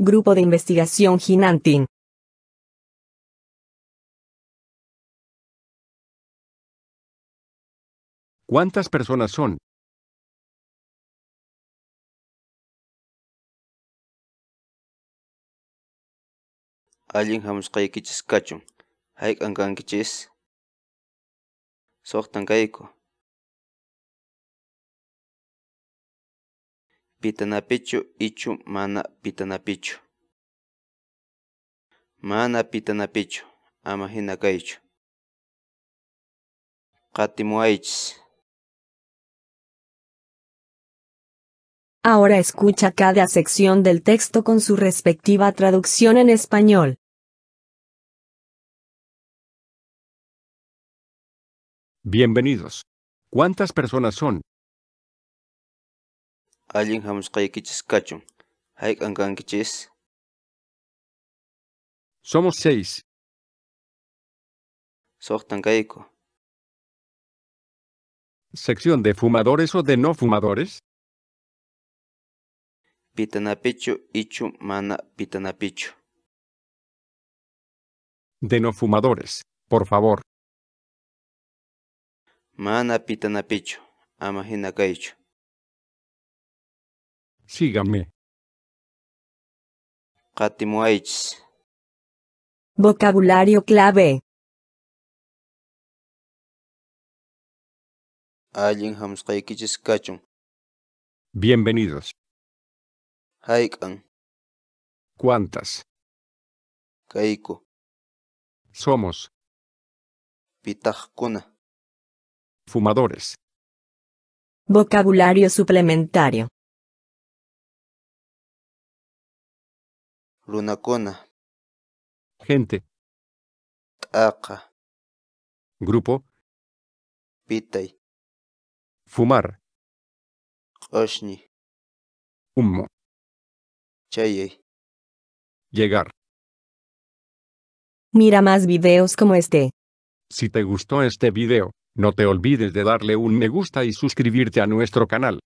Grupo de Investigación Ginantin. ¿Cuántas personas son? Allin hamusqaykichis kachun, hayq'anqankichis, suqtanqayku. pitanapichu ichu mana pitanapichu mana pitanapichu ama hina kaychu Ahora escucha cada sección del texto con su respectiva traducción en español. Bienvenidos. ¿Cuántas personas son? allin hamusqaykichis kachun kichis. somos seis soqtan sección de fumadores o de no fumadores Pitana pitanapichu ichu mana pitana pitanapichu de no fumadores por favor mana pitanapichu ama Sígame. Katimuaich. Vocabulario clave. kachun. Bienvenidos. Haikan. ¿Cuántas? Kaiko. Somos. Pitajkuna. Fumadores. Vocabulario suplementario. Runakona. Gente. T'aka. Grupo. Pitay. Fumar. Oshni. Humo. Chayay. Llegar. Mira más videos como este. Si te gustó este video, no te olvides de darle un me gusta y suscribirte a nuestro canal.